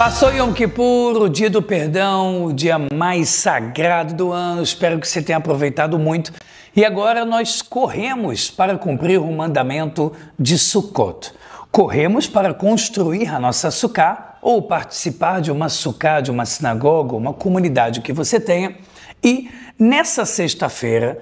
Passou Yom Kippur, o dia do perdão, o dia mais sagrado do ano. Espero que você tenha aproveitado muito. E agora nós corremos para cumprir o mandamento de Sukkot. Corremos para construir a nossa sukkah ou participar de uma sukkah, de uma sinagoga, uma comunidade que você tenha. E nessa sexta-feira,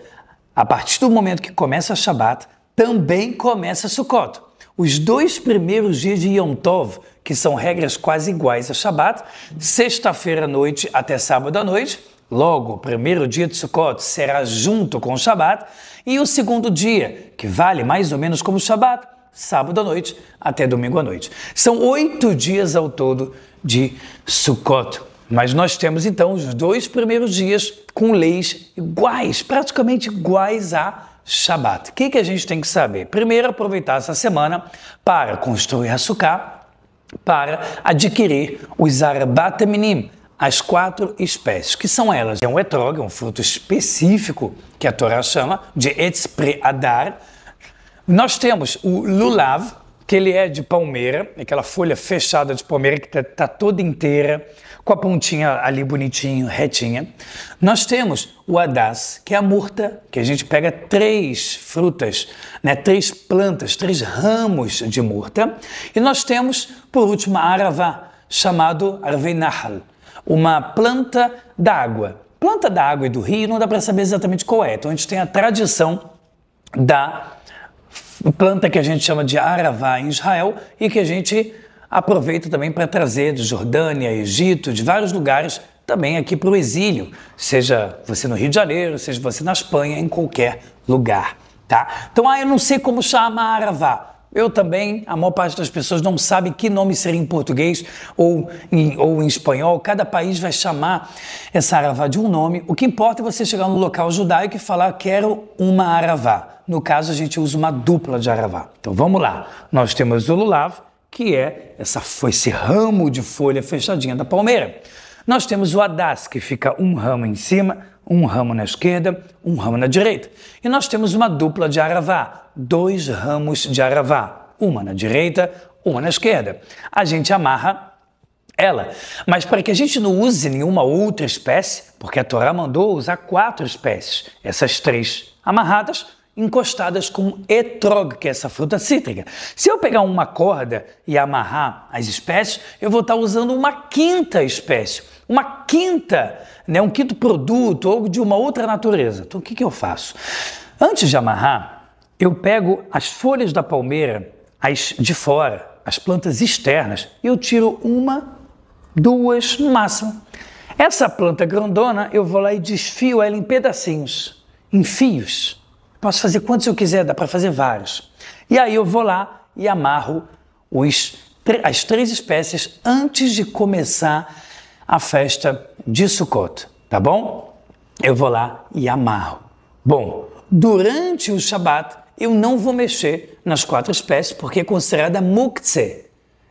a partir do momento que começa Shabat, também começa Sukkot. Os dois primeiros dias de Yom Tov, que são regras quase iguais a Shabat, sexta-feira à noite até sábado à noite, Logo, o primeiro dia de Sukkot será junto com o Shabat, e o segundo dia, que vale mais ou menos como Shabat, sábado à noite até domingo à noite. São oito dias ao todo de Sukkot. Mas nós temos então os dois primeiros dias com leis iguais, praticamente iguais a Shabat. O que, que a gente tem que saber? Primeiro, aproveitar essa semana para construir açúcar, para adquirir os arbataminim, as quatro espécies, que são elas. É um etrog, é um fruto específico que a Torá chama de Adar. Nós temos o Lulav, que ele é de palmeira, aquela folha fechada de palmeira que está tá toda inteira, com a pontinha ali bonitinho, retinha. Nós temos o adas, que é a murta, que a gente pega três frutas, né, três plantas, três ramos de murta. E nós temos, por último, a aravá, chamado arvenahal, uma planta d'água. Planta da água e do rio, não dá para saber exatamente qual é. Então a gente tem a tradição da planta que a gente chama de aravá em Israel e que a gente aproveita também para trazer de Jordânia, Egito, de vários lugares também aqui para o exílio, seja você no Rio de Janeiro, seja você na Espanha, em qualquer lugar, tá? Então, ah, eu não sei como chama aravá. Eu também, a maior parte das pessoas não sabe que nome seria em português ou em, ou em espanhol. Cada país vai chamar essa aravá de um nome. O que importa é você chegar no local judaico e falar: quero uma aravá. No caso, a gente usa uma dupla de aravá. Então vamos lá. Nós temos o lulav, que é essa, esse ramo de folha fechadinha da palmeira. Nós temos o adas, que fica um ramo em cima, um ramo na esquerda, um ramo na direita. E nós temos uma dupla de aravá, dois ramos de aravá, uma na direita, uma na esquerda. A gente amarra ela. Mas para que a gente não use nenhuma outra espécie, porque a Torá mandou usar quatro espécies, essas três amarradas, encostadas com etrog, que é essa fruta cítrica. Se eu pegar uma corda e amarrar as espécies, eu vou estar usando uma quinta espécie uma quinta, né, um quinto produto, algo de uma outra natureza. Então o que, que eu faço? Antes de amarrar, eu pego as folhas da palmeira, as de fora, as plantas externas, eu tiro uma, duas, no máximo. Essa planta grandona, eu vou lá e desfio ela em pedacinhos, em fios. Posso fazer quantos eu quiser, dá para fazer vários. E aí eu vou lá e amarro os, as três espécies antes de começar a festa de Sukkot, tá bom? Eu vou lá e amarro. Bom, durante o Shabat eu não vou mexer nas quatro espécies porque é considerada muktzeh.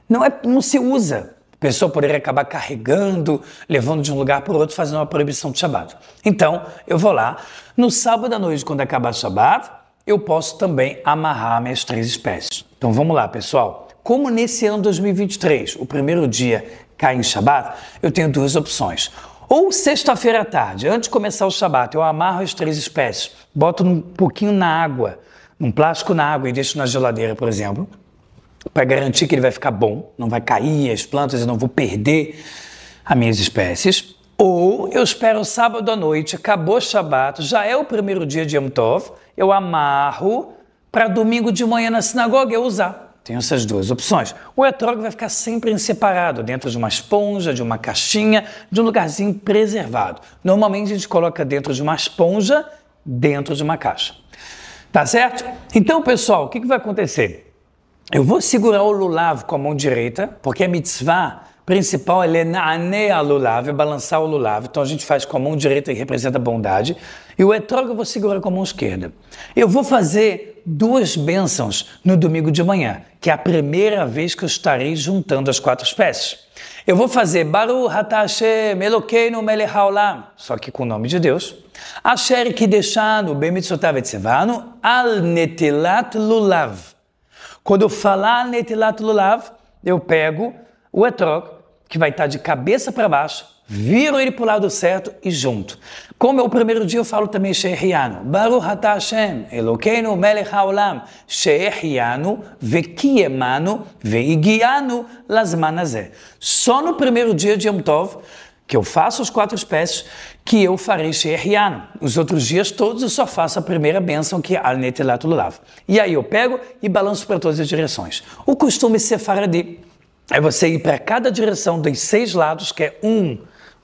Não, é, não se usa. A pessoa poderia acabar carregando, levando de um lugar para o outro, fazendo uma proibição de Shabat. Então, eu vou lá. No sábado à noite, quando acabar o Shabat, eu posso também amarrar minhas três espécies. Então, vamos lá, pessoal. Como nesse ano 2023, o primeiro dia cai em Shabat, eu tenho duas opções. Ou sexta-feira à tarde, antes de começar o Shabat, eu amarro as três espécies, boto um pouquinho na água, num plástico na água e deixo na geladeira, por exemplo, para garantir que ele vai ficar bom, não vai cair as plantas, eu não vou perder as minhas espécies. Ou eu espero sábado à noite, acabou o Shabat, já é o primeiro dia de Yom Tov, eu amarro para domingo de manhã na sinagoga eu usar. Tem essas duas opções. O etrog vai ficar sempre separado, dentro de uma esponja, de uma caixinha, de um lugarzinho preservado. Normalmente a gente coloca dentro de uma esponja, dentro de uma caixa. Tá certo? Então, pessoal, o que, que vai acontecer? Eu vou segurar o lulav com a mão direita, porque a mitzvah principal é naane a lulav, é balançar o lulav. Então a gente faz com a mão direita e representa a bondade, e o etrog eu vou segurar com a mão esquerda. Eu vou fazer duas bênçãos no domingo de manhã, que é a primeira vez que eu estarei juntando as quatro espécies. Eu vou fazer Baru Hatashem Elokeinu Melech só que com o nome de Deus. Asher Kideshanu Bemitzotav Etzevanu Al Netilat Lulav. Quando eu falar Netilat Lulav, eu pego o etrog, que vai estar de cabeça para baixo, viram ele para o lado certo e junto. Como é o primeiro dia, eu falo também Shehianu. Baruch atah Hashem, Elokeinu melech haolam, Shehianu vekiemanu veigianu lasmanazé. Só no primeiro dia de Yom Tov, que eu faço os quatro espécies, que eu farei Shehianu. Os outros dias todos eu só faço a primeira bênção, que é al lulav. E aí eu pego e balanço para todas as direções. O costume sefaradi é você ir para cada direção dos seis lados, que é um,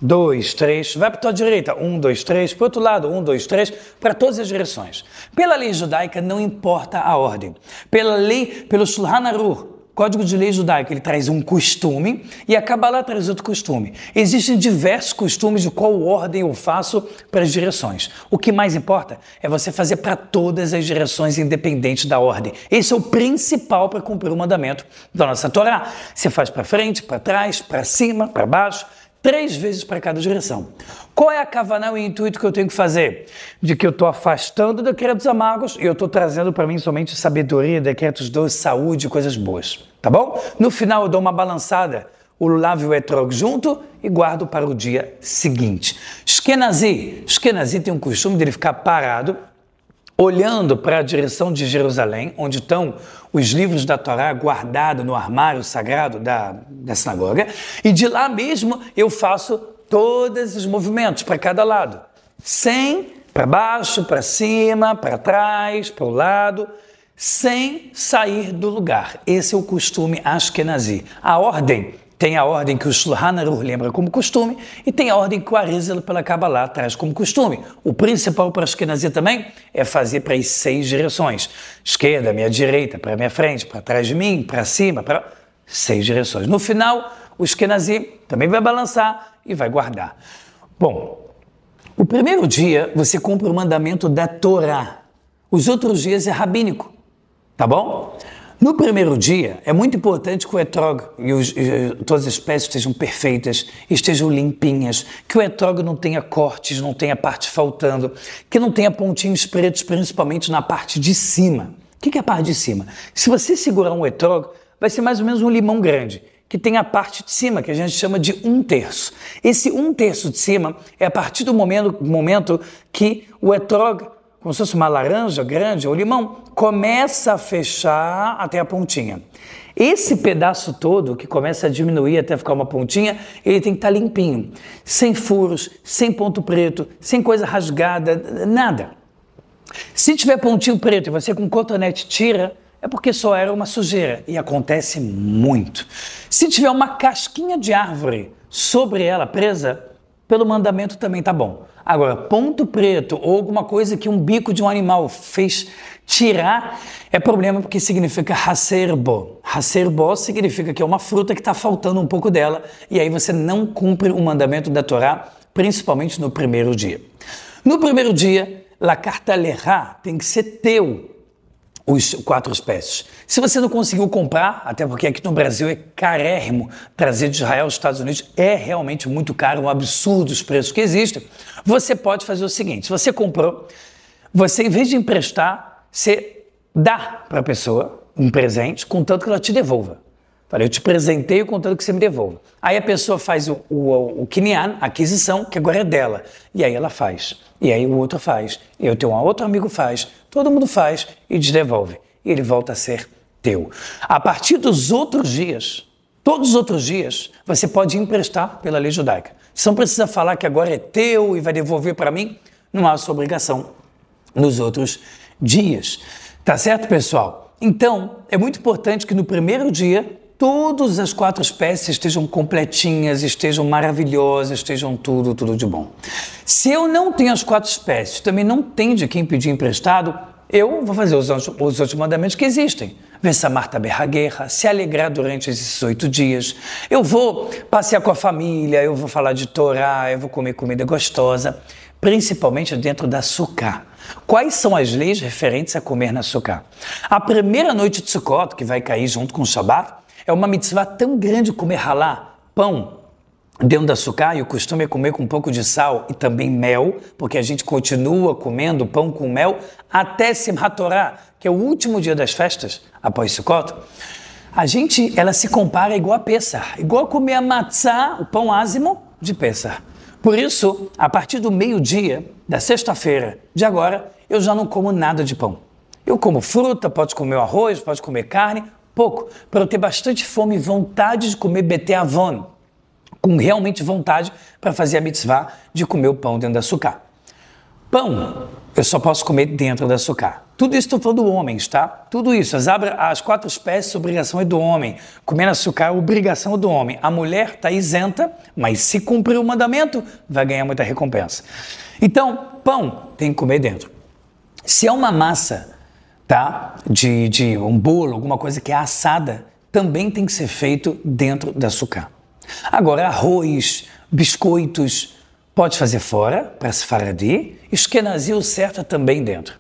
2, 3, vai para a tua direita, 1, 2, 3, para o outro lado, 1, 2, 3, para todas as direções. Pela lei judaica, não importa a ordem. Pela lei, pelo Shulchan Aruch, Código de lei judaica, ele traz um costume e a Kabbalah traz outro costume. Existem diversos costumes de qual ordem eu faço para as direções. O que mais importa é você fazer para todas as direções, independente da ordem. Esse é o principal para cumprir o mandamento da nossa Torá. Você faz para frente, para trás, para cima, para baixo três vezes para cada direção. Qual é a e o intuito que eu tenho que fazer? De que eu estou afastando decretos amargos e eu estou trazendo para mim somente sabedoria, decretos doces, saúde, coisas boas. Tá bom? No final eu dou uma balançada, o lulav e o etrog é junto e guardo para o dia seguinte. Esquenazi. Esquenazi tem um costume de ele ficar parado olhando para a direção de Jerusalém, onde estão os livros da Torá guardados no armário sagrado da, da sinagoga, e de lá mesmo eu faço todos os movimentos para cada lado, sem para baixo, para cima, para trás, para o lado, sem sair do lugar. Esse é o costume ashkenazi. A ordem tem a ordem que o Shulchan Aruch lembra como costume e tem a ordem que o Arizal pela Kabbalah traz como costume. O principal para o Ashkenazia também é fazer para as seis direções. Esquerda, minha direita, para minha frente, para trás de mim, para cima, para... Seis direções. No final, o Ashkenazi também vai balançar e vai guardar. Bom, o primeiro dia você cumpre o mandamento da Torá. Os outros dias é rabínico, tá bom? No primeiro dia, é muito importante que o etrog e, os, e, eh, todas as espécies estejam perfeitas, estejam limpinhas, que o etrog não tenha cortes, não tenha parte faltando, que não tenha pontinhos pretos, principalmente na parte de cima. O que, é a parte de cima? Se você segurar um etrog, vai ser mais ou menos um limão grande, que tem a parte de cima, que a gente chama de um terço. Esse um terço de cima é a partir do momento, momento que o etrog como se fosse uma laranja grande ou limão, começa a fechar até a pontinha. Esse pedaço todo, que começa a diminuir até ficar uma pontinha, ele tem que estar tá limpinho, sem furos, sem ponto preto, sem coisa rasgada, nada. Se tiver pontinho preto e você com cotonete tira, é porque só era uma sujeira e acontece muito. Se tiver uma casquinha de árvore sobre ela presa, pelo mandamento também tá bom. Agora, ponto preto ou alguma coisa que um bico de um animal fez tirar é problema porque significa hacerbo. Hacerbo significa que é uma fruta que está faltando um pouco dela e aí você não cumpre o mandamento da Torá, principalmente no primeiro dia. No primeiro dia, la carta lerá tem que ser teu, os quatro espécies. Se você não conseguiu comprar, até porque aqui no Brasil é carérrimo, trazer de Israel aos Estados Unidos é realmente muito caro, um absurdo os preços que existem, você pode fazer o seguinte, se você comprou, você em vez de emprestar, você dá para a pessoa um presente, contanto que ela te devolva. Falei, eu te presenteio contanto que você me devolva. Aí a pessoa faz o, o, o Kinian, a aquisição, que agora é dela. E aí ela faz. E aí o outro faz. E tenho um outro amigo faz. Todo mundo faz e desdevolve. E ele volta a ser teu. A partir dos outros dias, todos os outros dias, você pode emprestar pela lei judaica. Você não precisa falar que agora é teu e vai devolver para mim. Não há sua obrigação nos outros dias. Tá certo, pessoal? Então, é muito importante que no primeiro dia todas as quatro espécies estejam completinhas, estejam maravilhosas, estejam tudo, tudo de bom. Se eu não tenho as quatro espécies, também não tenho de quem pedir emprestado, eu vou fazer os, os outros mandamentos que existem. Marta Berraguerra, se alegrar durante esses oito dias. Eu vou passear com a família, eu vou falar de Torá, eu vou comer comida gostosa, principalmente dentro da Sukkah. Quais são as leis referentes a comer na Sukkah? A primeira noite de Sukkot, que vai cair junto com o Shabat, é uma mitzvah tão grande comer ralá, pão, dentro da sucá, e o costume é comer com um pouco de sal e também mel, porque a gente continua comendo pão com mel até Simchat Torah, que é o último dia das festas, após Sukkot. A gente, ela se compara igual a Pessah, igual a comer a matzá, o pão ázimo de Pessah. Por isso, a partir do meio-dia da sexta-feira de agora, eu já não como nada de pão. Eu como fruta, pode comer arroz, pode comer carne, pouco, para eu ter bastante fome e vontade de comer bete com realmente vontade para fazer a mitzvah de comer o pão dentro da sucá. Pão, eu só posso comer dentro da sucá. Tudo isso estou falando homem tá? Tudo isso, as, abra, as quatro espécies, obrigação é do homem. Comer açúcar é obrigação do homem. A mulher está isenta, mas se cumprir o mandamento, vai ganhar muita recompensa. Então, pão tem que comer dentro. Se é uma massa tá? De, de um bolo, alguma coisa que é assada, também tem que ser feito dentro da sucá. Agora, arroz, biscoitos, pode fazer fora, para se faradi, esquenazi ou certa é também dentro.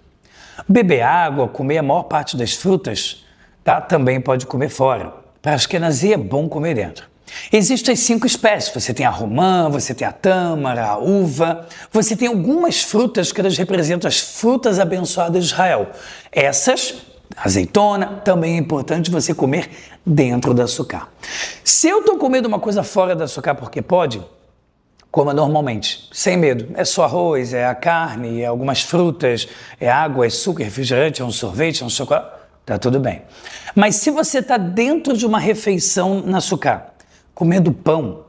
Beber água, comer a maior parte das frutas, tá? também pode comer fora. Para esquenazi é bom comer dentro. Existem cinco espécies. Você tem a romã, você tem a tâmara, a uva. Você tem algumas frutas que elas representam as frutas abençoadas de Israel. Essas, azeitona, também é importante você comer dentro da açúcar. Se eu estou comendo uma coisa fora da açúcar porque pode, coma normalmente, sem medo. É só arroz, é a carne, é algumas frutas, é água, é suco, é refrigerante, é um sorvete, é um chocolate. Tá tudo bem. Mas se você está dentro de uma refeição na açúcar, comendo pão.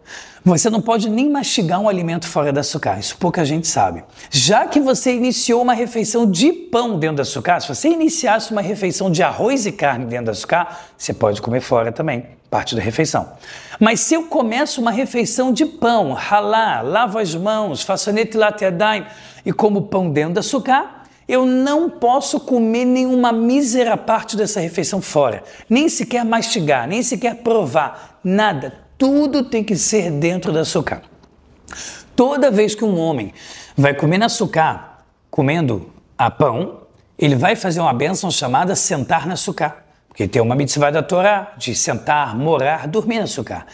Você não pode nem mastigar um alimento fora da sua casa, isso pouca gente sabe. Já que você iniciou uma refeição de pão dentro da sua casa, se você iniciasse uma refeição de arroz e carne dentro da sua casa, você pode comer fora também, parte da refeição. Mas se eu começo uma refeição de pão, ralar, lavo as mãos, faço latedaim e como pão dentro da sua casa, eu não posso comer nenhuma mísera parte dessa refeição fora, nem sequer mastigar, nem sequer provar, nada tudo tem que ser dentro da sucá. Toda vez que um homem vai comer na sucá, comendo a pão, ele vai fazer uma bênção chamada sentar na sucá. Porque tem uma mitzvah da Torá de sentar, morar, dormir na sucá.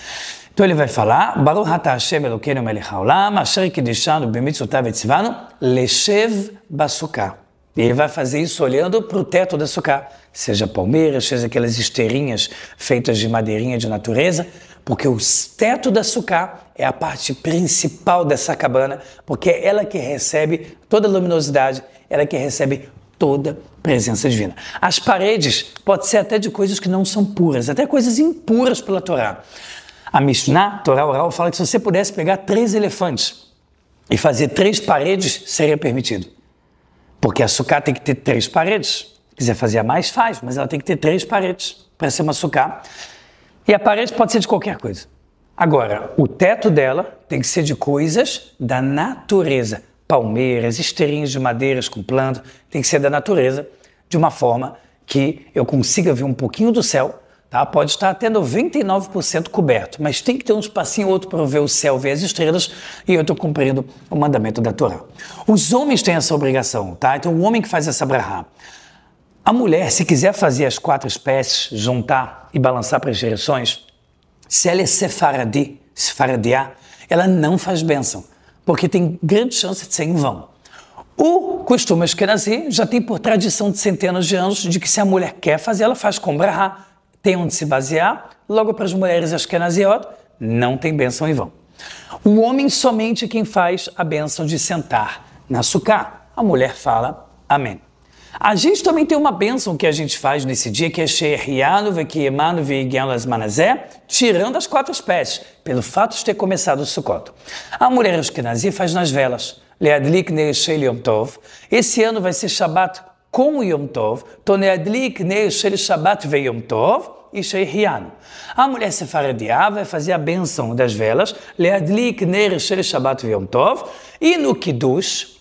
Então ele vai falar, Baruch atah Hashem Elokeinu melech haolam, asher kidishanu b'mitzotav etzivanu, leshev basukah. E ele vai fazer isso olhando para o teto da sucá, seja palmeiras, seja aquelas esteirinhas feitas de madeirinha de natureza, porque o teto da sucá é a parte principal dessa cabana, porque é ela que recebe toda a luminosidade, é ela que recebe toda a presença divina. As paredes podem ser até de coisas que não são puras, até coisas impuras pela Torá. A Mishnah, Torá oral, fala que se você pudesse pegar três elefantes e fazer três paredes, seria permitido. Porque a sucá tem que ter três paredes. Se quiser fazer a mais, faz, mas ela tem que ter três paredes para ser uma sucá. E a parede pode ser de qualquer coisa. Agora, o teto dela tem que ser de coisas da natureza. Palmeiras, esteirinhos de madeiras com planta, tem que ser da natureza, de uma forma que eu consiga ver um pouquinho do céu, tá? Pode estar até 99% coberto, mas tem que ter um espacinho outro para ver o céu, ver as estrelas, e eu estou cumprindo o mandamento da Torá. Os homens têm essa obrigação, tá? Então o homem que faz essa brahá. A mulher, se quiser fazer as quatro espécies, juntar e balançar para as direções, se ela é sefaradi, sefaradear, ela não faz bênção, porque tem grande chance de ser em vão. O costume esquenazi já tem por tradição de centenas de anos de que se a mulher quer fazer, ela faz com brahá, tem onde se basear, logo para as mulheres esquenaziot, não tem bênção em vão. O homem somente é quem faz a bênção de sentar na sucá. A mulher fala amém. A gente também tem uma bênção que a gente faz nesse dia, que é Shehianu Vekiemanu Vigelas Manazé, tirando as quatro espécies, pelo fato de ter começado o Sukkot. A mulher Ashkenazi faz nas velas, Leadlik Neishel Yom Tov. Esse ano vai ser Shabbat com Yom Tov, Toneadlik então, Neishel Shabbat Ve Yom Tov e Shehian. A mulher de vai fazer a bênção das velas, Leadlik Ner Shel Shabbat Yom Tov, e no Kiddush,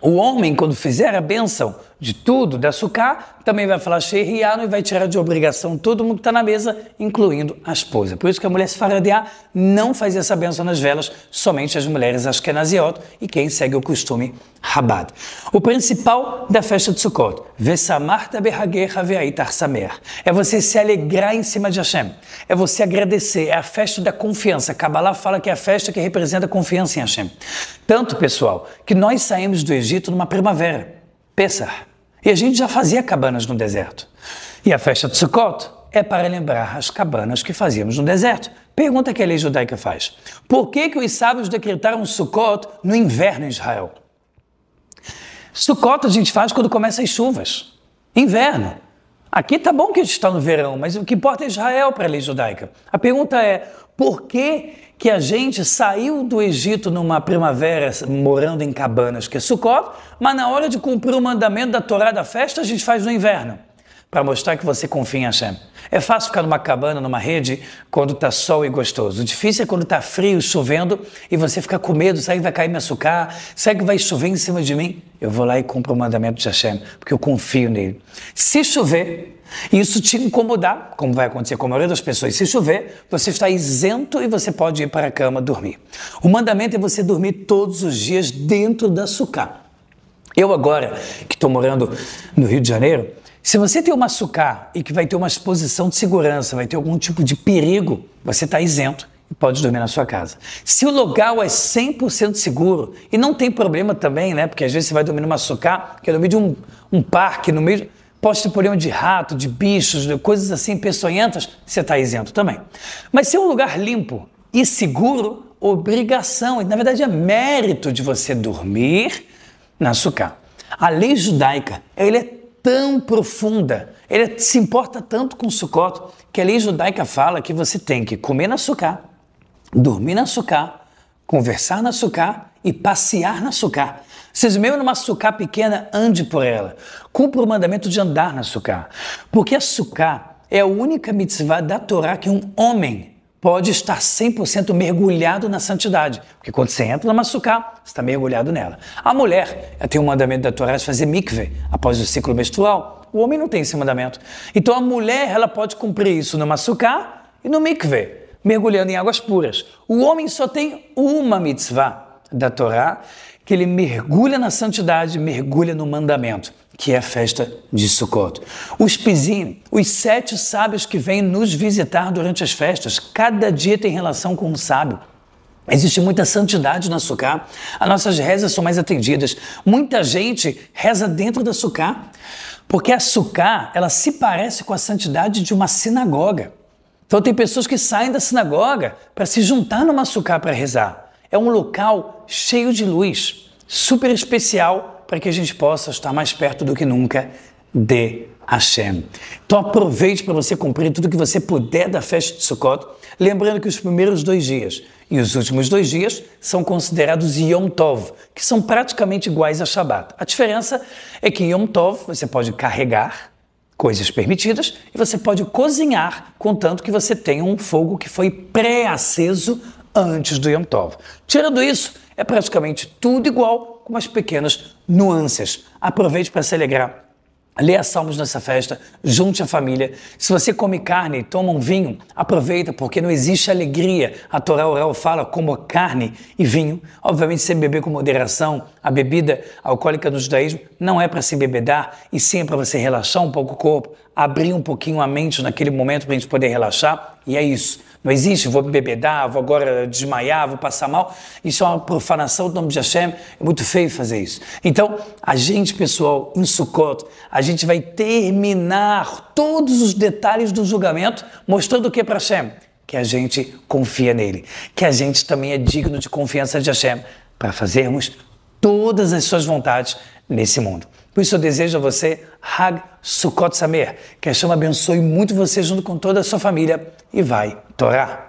o homem, quando fizer a bênção de tudo, de açúcar, também vai falar xerriano e vai tirar de obrigação todo mundo que está na mesa, incluindo a esposa. Por isso que a mulher sefaradeá não faz essa benção nas velas, somente as mulheres nazioto e quem segue o costume rabado. O principal da festa de Sukkot, Vesamarta Berhager Haveaitar Samer, é você se alegrar em cima de Hashem, é você agradecer, é a festa da confiança. Kabbalah fala que é a festa que representa a confiança em Hashem. Tanto, pessoal, que nós saímos do Egito numa primavera pensar. E a gente já fazia cabanas no deserto. E a festa de Sukkot é para lembrar as cabanas que fazíamos no deserto. Pergunta que a lei judaica faz. Por que, que os sábios decretaram Sukkot no inverno em Israel? Sukkot a gente faz quando começam as chuvas. Inverno. Aqui tá bom que a gente está no verão, mas o que importa é Israel para a lei judaica. A pergunta é: por que, que a gente saiu do Egito numa primavera morando em cabanas, que é Sukkot, mas na hora de cumprir o mandamento da Torá da festa, a gente faz no inverno? Para mostrar que você confia em Hashem. É fácil ficar numa cabana, numa rede, quando tá sol e gostoso. O difícil é quando tá frio, chovendo, e você fica com medo, será que vai cair me açúcar? Será que vai chover em cima de mim? eu vou lá e cumpro o mandamento de Hashem, porque eu confio nele. Se chover, isso te incomodar, como vai acontecer com a maioria das pessoas, se chover, você está isento e você pode ir para a cama dormir. O mandamento é você dormir todos os dias dentro da sucá. Eu agora, que estou morando no Rio de Janeiro, se você tem uma sucá e que vai ter uma exposição de segurança, vai ter algum tipo de perigo, você está isento pode dormir na sua casa. Se o local é 100% seguro, e não tem problema também, né? Porque às vezes você vai dormir numa socá, quer dormir de um, um parque, no meio. Pode ter problema de rato, de bichos, de coisas assim peçonhentas, você está isento também. Mas se é um lugar limpo e seguro, obrigação, e na verdade é mérito de você dormir na sucá. A lei judaica, ela é tão profunda, ela se importa tanto com o sucoto, que a lei judaica fala que você tem que comer na sucá, dormir na sucá, conversar na sucá e passear na sucá. Vocês mesmo numa sucá pequena, ande por ela. Cumpra o mandamento de andar na sucá. Porque a sucá é a única mitzvah da Torá que um homem pode estar 100% mergulhado na santidade. Porque quando você entra numa sucá, você está mergulhado nela. A mulher tem um mandamento da Torá de fazer mikve após o ciclo menstrual. O homem não tem esse mandamento. Então a mulher ela pode cumprir isso numa sucá e no mikve mergulhando em águas puras. O homem só tem uma mitzvah da Torá, que ele mergulha na santidade, mergulha no mandamento, que é a festa de Sukkot. Os Pizim, os sete sábios que vêm nos visitar durante as festas, cada dia tem relação com um sábio. Existe muita santidade na Sukkah, as nossas rezas são mais atendidas. Muita gente reza dentro da Sukkah, porque a Sukkah, ela se parece com a santidade de uma sinagoga. Então tem pessoas que saem da sinagoga para se juntar no Massucá para rezar. É um local cheio de luz, super especial para que a gente possa estar mais perto do que nunca de Hashem. Então aproveite para você cumprir tudo que você puder da festa de Sukkot, lembrando que os primeiros dois dias e os últimos dois dias são considerados Yom Tov, que são praticamente iguais a Shabat. A diferença é que Yom Tov você pode carregar coisas permitidas e você pode cozinhar, contanto que você tenha um fogo que foi pré-aceso antes do Yom Tov. Tirando isso, é praticamente tudo igual, com as pequenas nuances. Aproveite para se alegrar Leia salmos nessa festa, junte a família. Se você come carne e toma um vinho, aproveita, porque não existe alegria. A Torá Oral fala como carne e vinho. Obviamente, sem beber com moderação, a bebida alcoólica no judaísmo não é para se bebedar, e sim é para você relaxar um pouco o corpo, abrir um pouquinho a mente naquele momento para a gente poder relaxar. E é isso. Não existe, vou bebedar, vou agora desmaiar, vou passar mal. Isso é uma profanação do nome de Hashem. É muito feio fazer isso. Então, a gente, pessoal, em Sukkot, a gente vai terminar todos os detalhes do julgamento mostrando o que é para Hashem? Que a gente confia nele. Que a gente também é digno de confiança de Hashem para fazermos todas as suas vontades nesse mundo. Por isso eu desejo a você Hag Sukkot Samer. Que a chama abençoe muito você junto com toda a sua família e vai Torá.